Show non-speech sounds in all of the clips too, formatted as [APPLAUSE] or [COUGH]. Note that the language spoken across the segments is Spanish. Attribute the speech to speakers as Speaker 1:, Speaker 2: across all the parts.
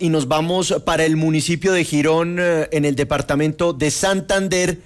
Speaker 1: y nos vamos para el municipio de Girón eh, en el departamento de Santander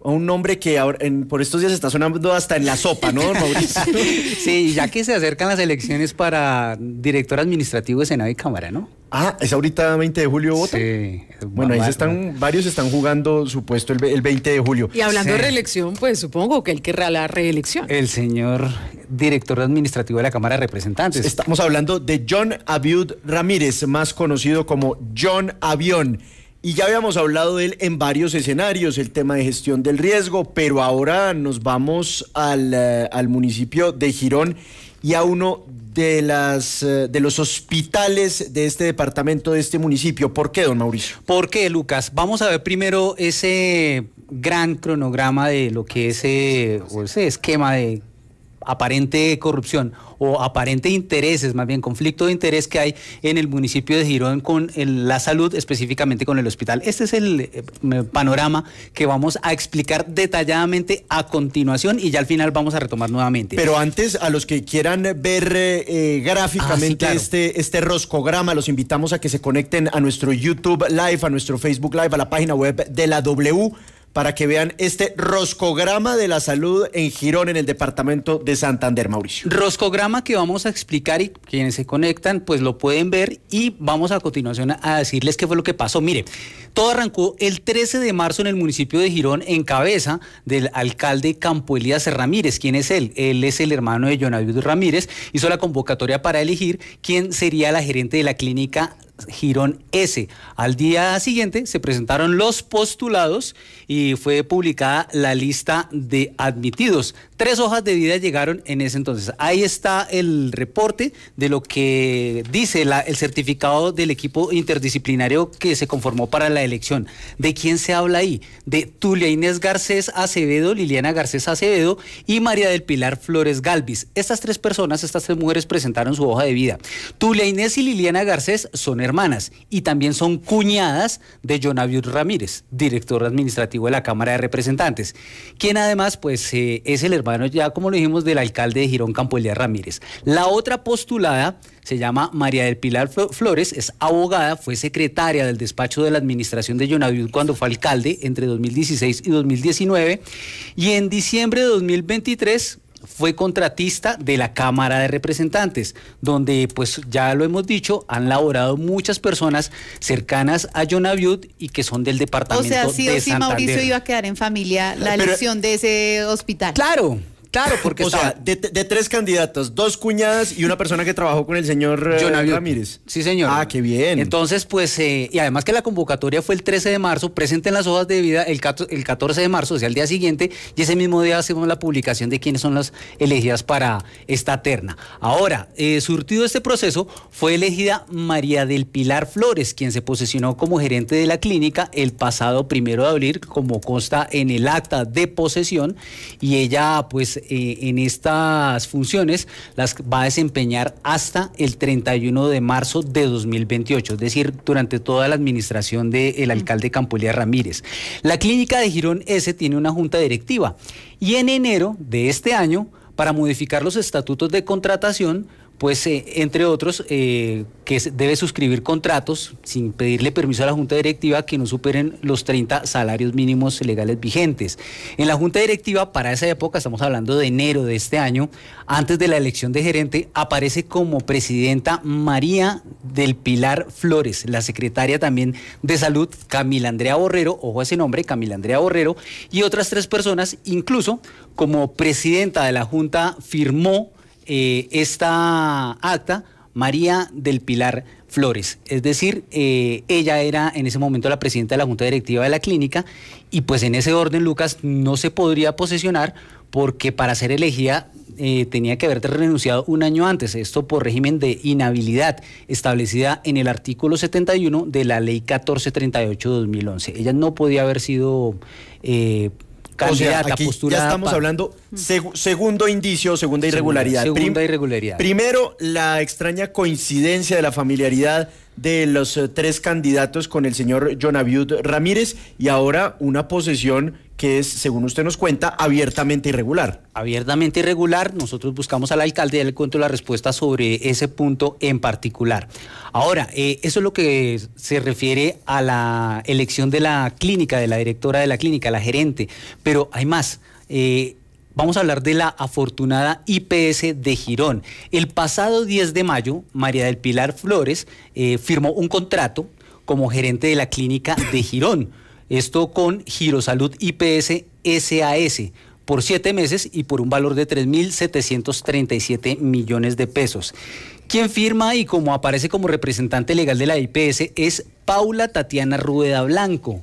Speaker 1: un nombre que ahora, por estos días está sonando hasta en la sopa, ¿no, Mauricio?
Speaker 2: [LAUGHS] sí, ya que se acercan las elecciones para director administrativo de Senado y Cámara, ¿no?
Speaker 1: Ah, es ahorita 20 de julio voto? Sí. Bueno, ahí se están, varios están jugando su puesto el, 20 de julio. Y hablando de reelección, pues supongo que él querrá la reelección. El señor director administrativo de la Cámara de Representantes. Estamos hablando de John Abiud Ramírez, más conocido como John Avión. Y ya habíamos hablado de él en varios escenarios, el tema de gestión del riesgo, pero ahora nos vamos al, eh, municipio de Girón y a uno de, las, eh, de los hospitales de este departamento, de este municipio. ¿Por qué, don Mauricio?
Speaker 2: ¿por qué Lucas? Vamos a ver primero ese gran cronograma de lo que es ese, eh, ese esquema de aparente corrupción o aparente intereses, más bien conflicto de interés que hay en el municipio de Girón con la salud, específicamente con el hospital. Este es el eh, panorama que vamos a explicar detalladamente a continuación y ya al final vamos a retomar nuevamente.
Speaker 1: Pero antes, a los que quieran ver eh, eh, gráficamente ah, este, este roscograma, los invitamos a que se conecten a nuestro YouTube Live, a nuestro Facebook Live, a la página web de la W para que vean este roscograma de la salud en Girón, en el departamento de Santander, Mauricio.
Speaker 2: Roscograma que vamos a explicar y quienes se conectan, pues lo pueden ver y vamos a continuación a decirles qué fue lo que pasó. Mire, todo arrancó el 13 de marzo en el municipio de Girón, en cabeza del alcalde Campo Elías Ramírez. ¿Quién es él? Él es el hermano de Jonavid Ramírez. Hizo la convocatoria para elegir quién sería la gerente de la clínica Girón S. Al día siguiente se presentaron los postulados y fue publicada la lista de admitidos. Tres hojas de vida llegaron en ese entonces. Ahí está el reporte de lo que dice la, el certificado del equipo interdisciplinario que se conformó para la elección. ¿De quién se habla ahí? De Tulia Inés Garcés Acevedo, Liliana Garcés Acevedo y María del Pilar Flores Galvis. Estas tres personas, estas tres mujeres presentaron su hoja de vida. Tulia Inés y Liliana Garcés son hermanas y también son cuñadas de Jonaviud Ramírez, director administrativo de la Cámara de Representantes, quien además pues eh, es el hermano, ya como lo dijimos, del alcalde de Girón Campoelía Ramírez. La otra postulada se llama María del Pilar Flores, es abogada, fue secretaria del despacho de la administración de Jonaviud cuando fue alcalde entre 2016 y 2019 y en diciembre de 2023 fue contratista de la Cámara de Representantes, donde, pues ya lo hemos dicho, han laborado muchas personas cercanas a Jonaviud y que son del departamento de O sea, Mauricio iba a quedar en familia la elección de ese hospital. Claro, Claro, [LAUGHS] porque o sea,
Speaker 1: de, tres candidatos, dos cuñadas y una persona que trabajó con el señor eh, Ramírez. Sí, señor. Ah, qué bien. Entonces,
Speaker 2: pues, eh, y además que la convocatoria fue el 13 de marzo, presente en las hojas de vida el, el 14 de marzo, o sea, el día siguiente, y ese mismo día hacemos la publicación de quiénes son las elegidas para esta terna. Ahora, eh, surtido este proceso, fue elegida María del Pilar Flores, quien se posicionó como gerente de la clínica el pasado primero de abril, como consta en el acta de posesión, y ella, pues, en estas funciones las va a desempeñar hasta el 31 de marzo de 2028, es decir, durante toda la administración del alcalde Campolía Ramírez. La clínica de Girón S tiene una junta directiva y en enero de este año, para modificar los estatutos de contratación, pues eh, entre otros, eh, que debe suscribir contratos sin pedirle permiso a la Junta Directiva que no superen los 30 salarios mínimos legales vigentes. En la Junta Directiva, para esa época, estamos hablando de enero de este año, antes de la elección de gerente, aparece como presidenta María del Pilar Flores, la secretaria también de Salud, Camila Andrea Borrero, ojo a ese nombre, Camila Andrea Borrero, y otras tres personas, incluso como presidenta de la Junta firmó eh, esta acta María del Pilar Flores. Es decir, eh, ella era en ese momento la presidenta de la Junta Directiva de la clínica y pues en ese orden Lucas no se podría posesionar porque para ser elegida eh, tenía que haber renunciado un año antes, esto por régimen de inhabilidad establecida en el artículo 71 de la ley 1438-2011. Ella no podía haber sido
Speaker 1: o Ya estamos hablando, segundo indicio, segunda irregularidad. Segunda, irregularidad. primero, la extraña coincidencia de la familiaridad de los eh, tres candidatos con el señor Jonaviud Ramírez y ahora una posesión que es, según usted nos cuenta, abiertamente irregular. Abiertamente irregular, nosotros buscamos al alcalde
Speaker 2: y le cuento la respuesta sobre ese punto en particular. Ahora, eh, eso es lo que se refiere a la elección de la clínica, de la directora de la clínica, la gerente, pero hay más. Eh, Vamos a hablar de la afortunada IPS de Girón. El pasado 10 de mayo, María del Pilar Flores eh, firmó un contrato como gerente de la clínica de Girón. Esto con Girosalud IPS SAS por siete meses y por un valor de 3.737 millones de pesos. Quien firma y como aparece como representante legal de la IPS es Paula Tatiana Rueda Blanco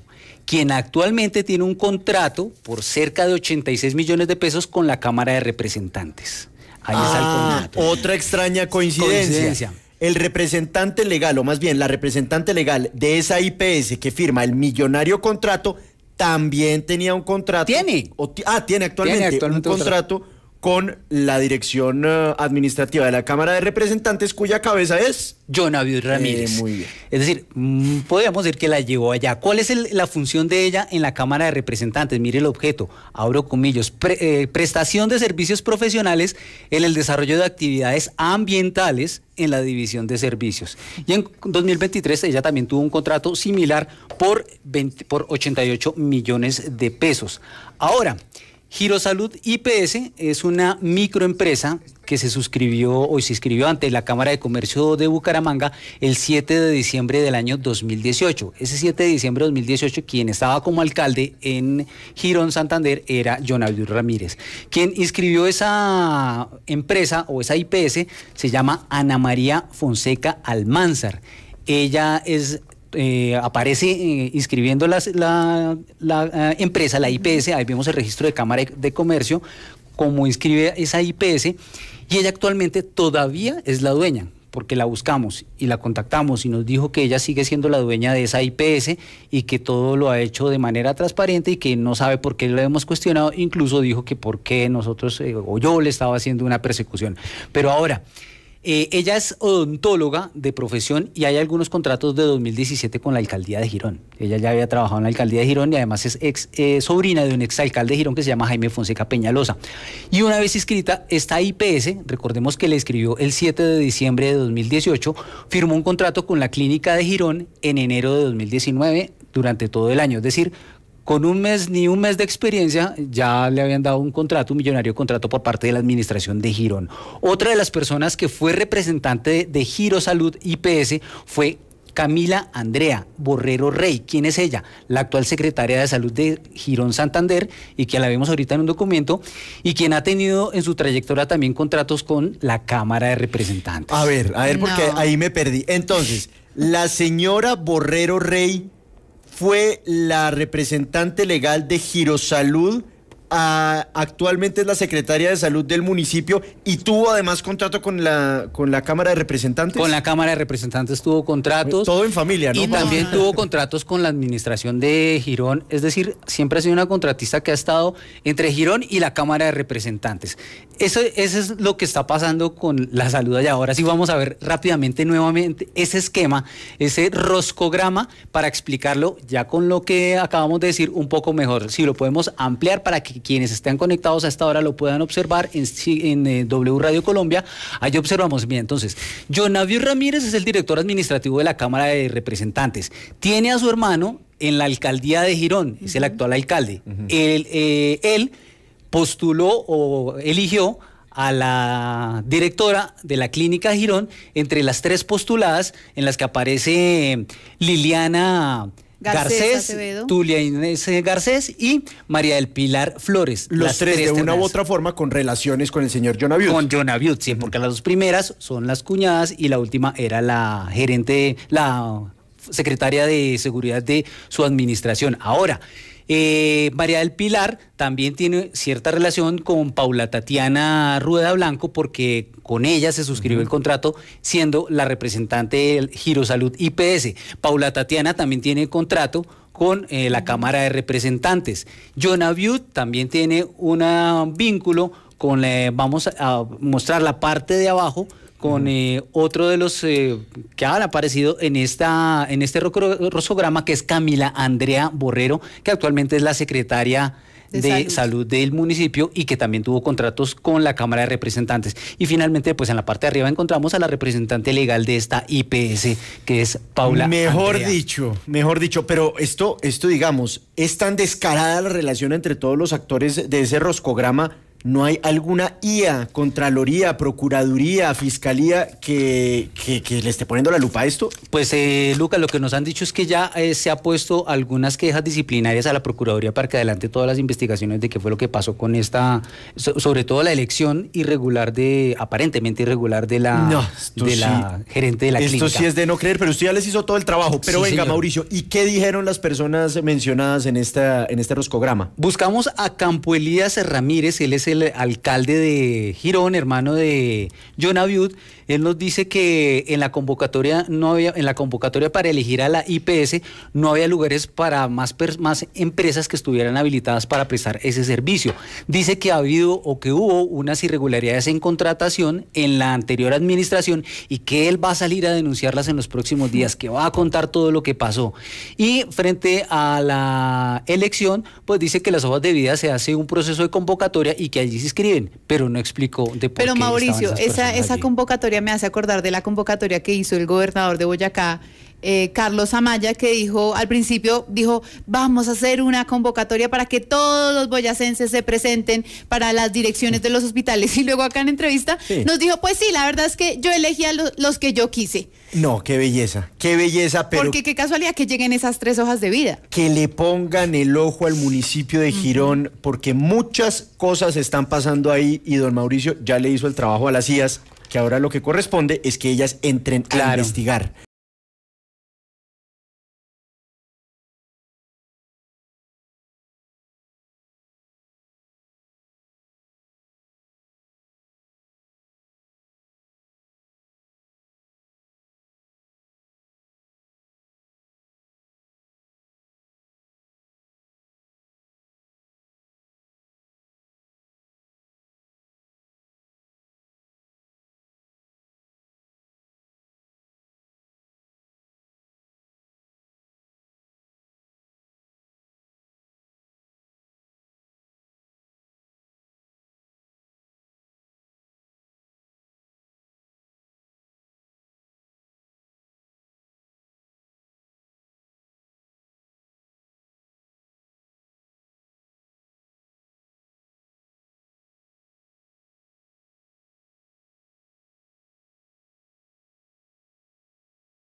Speaker 2: quien actualmente tiene un contrato
Speaker 1: por cerca de 86 millones de pesos con la Cámara de Representantes. Ahí ah, está Otra extraña coincidencia. El representante legal, o más bien la representante legal de esa IPS que firma el millonario contrato, también tenía un contrato. ¿Tiene? ah, ¿Tiene actualmente un contrato con la dirección eh, administrativa de la Cámara de Representantes, cuya cabeza es... Jonavir eh, Ramírez. muy bien. Es decir,
Speaker 2: mm, podríamos decir que la llevó allá. ¿Cuál es la función de ella en la Cámara de Representantes? Mire el objeto, abro comillos... Eh, prestación de servicios profesionales en el desarrollo de actividades ambientales en la división de servicios. Y en 2023 ella también tuvo un contrato similar por, por 88 millones de pesos. Ahora, Salud IPS es una microempresa que se suscribió o se inscribió ante la Cámara de Comercio de Bucaramanga el 7 de diciembre del año 2018. Ese 7 de diciembre de 2018, quien estaba como alcalde en Girón Santander era John Ramírez. Quien inscribió esa empresa o esa IPS se llama Ana María Fonseca Almanzar. Ella es eh, aparece eh, inscribiendo la, eh, empresa, la IPS, ahí vemos el registro de Cámara de Comercio, cómo inscribe esa IPS, y ella actualmente todavía es la dueña porque la buscamos y la contactamos y nos dijo que ella sigue siendo la dueña de esa IPS y que todo lo ha hecho de manera transparente y que no sabe por qué lo hemos cuestionado, incluso dijo que por qué nosotros o yo le estaba haciendo una persecución. Pero ahora, eh, ella es odontóloga de profesión y hay algunos contratos de 2017 con la alcaldía de Girón. Ella ya había trabajado en la alcaldía de Girón y además es ex, eh, sobrina de un exalcalde de Girón que se llama Jaime Fonseca Peñalosa. Y una vez inscrita, esta IPS, recordemos que le escribió el 7 de diciembre de 2018, firmó un contrato con la clínica de Girón en enero de 2019 durante todo el año. Es decir, con un mes ni un mes de experiencia ya le habían dado un contrato, un millonario contrato por parte de la administración de Girón. Otra de las personas que fue representante de, Giro Salud IPS fue Camila Andrea Borrero Rey. ¿Quién es ella? La actual secretaria de Salud de Girón Santander y que la vemos ahorita en un documento y quien ha tenido en su trayectoria también contratos con la
Speaker 1: Cámara de Representantes. A ver, a ver, porque ahí me perdí. Entonces, la señora Borrero Rey fue la representante legal de Girosalud actualmente es la secretaria de salud del municipio y tuvo además contrato con la, con la Cámara de Representantes. Con la Cámara de Representantes tuvo contratos. Todo en familia, ¿no? Y también
Speaker 2: tuvo contratos con la administración de Girón, es decir, siempre ha sido una contratista que ha estado entre Girón y la Cámara de Representantes. Eso, eso es lo que está pasando con la salud allá. Ahora sí vamos a ver rápidamente nuevamente ese esquema, ese roscograma para explicarlo ya con lo que acabamos de decir un poco mejor. Si lo podemos ampliar para que quienes estén conectados a esta hora lo puedan observar en, eh, W Radio Colombia. Ahí observamos, bien, entonces, Jonavio Ramírez es el director administrativo de la Cámara de Representantes. Tiene a su hermano en la alcaldía de Girón, es el actual alcalde. él, eh, él postuló o eligió a la directora de la clínica Girón entre las tres postuladas en las que aparece Liliana Garcés, Tulia Inés eh, Garcés y María del Pilar Flores. Los tres, de una u otra
Speaker 1: forma con relaciones con el señor John Con John sí, porque
Speaker 2: las dos primeras son las cuñadas y la última era la gerente, la secretaria de seguridad de su administración. Ahora, eh, María del Pilar también tiene cierta relación con Paula Tatiana Rueda Blanco porque con ella se suscribió el contrato siendo la representante del Giro Salud IPS. Paula Tatiana también tiene contrato con eh, la Cámara de Representantes. Jonah Butte también tiene un ah, vínculo con, la, eh, vamos a mostrar la parte de abajo con eh, otro de los eh, que han aparecido en, esta, en este roscograma, que es Camila Andrea Borrero, que actualmente es la secretaria de, salud. del municipio y que también tuvo contratos con la Cámara de Representantes. Y finalmente, pues en la parte de arriba encontramos a la representante legal de esta IPS, que es Paula. Mejor
Speaker 1: dicho, mejor dicho, pero esto, esto digamos, es tan descarada la relación entre todos los actores de ese roscograma no hay alguna IA, Contraloría, Procuraduría, Fiscalía que, le esté poniendo la lupa a esto?
Speaker 2: Pues, eh, Lucas, lo que nos han dicho es que ya eh, se ha puesto algunas quejas disciplinarias a la Procuraduría para que adelante todas las investigaciones de qué fue lo que pasó con esta, sobre todo la elección irregular de, aparentemente
Speaker 1: irregular de la, de la gerente de la clínica. Esto sí es de no creer, pero usted ya les hizo todo el trabajo. Pero venga, Mauricio, ¿y qué dijeron las personas mencionadas en, esta, en este roscograma? Buscamos a Campo Elías Ramírez, él el alcalde de Girón, hermano de
Speaker 2: John él nos dice que en la convocatoria no había, en la convocatoria para elegir a la IPS no había lugares para más, más empresas que estuvieran habilitadas para prestar ese servicio. Dice que ha habido o que hubo unas irregularidades en contratación en la anterior administración y que él va a salir a denunciarlas en los próximos días, que va a contar todo lo que pasó. Y frente a la elección, pues dice que las hojas de vida se hace un proceso de convocatoria y que allí se escriben, pero no explico de por Pero Mauricio, esa, esa convocatoria me hace acordar de la convocatoria que hizo el gobernador de Boyacá eh, Carlos Amaya, que dijo al principio, dijo, vamos a hacer una convocatoria para que todos los boyacenses se presenten para las direcciones de los hospitales. [LAUGHS] Y luego acá en entrevista nos dijo, pues sí, la verdad es que yo elegí a los, que yo quise.
Speaker 1: No, qué belleza, qué belleza, pero... Porque
Speaker 2: qué casualidad que lleguen esas tres hojas de vida.
Speaker 1: Que le pongan el ojo al municipio de Girón, porque muchas cosas están pasando ahí y don Mauricio ya le hizo el trabajo a las IAS, que ahora lo que corresponde es que ellas entren a investigar.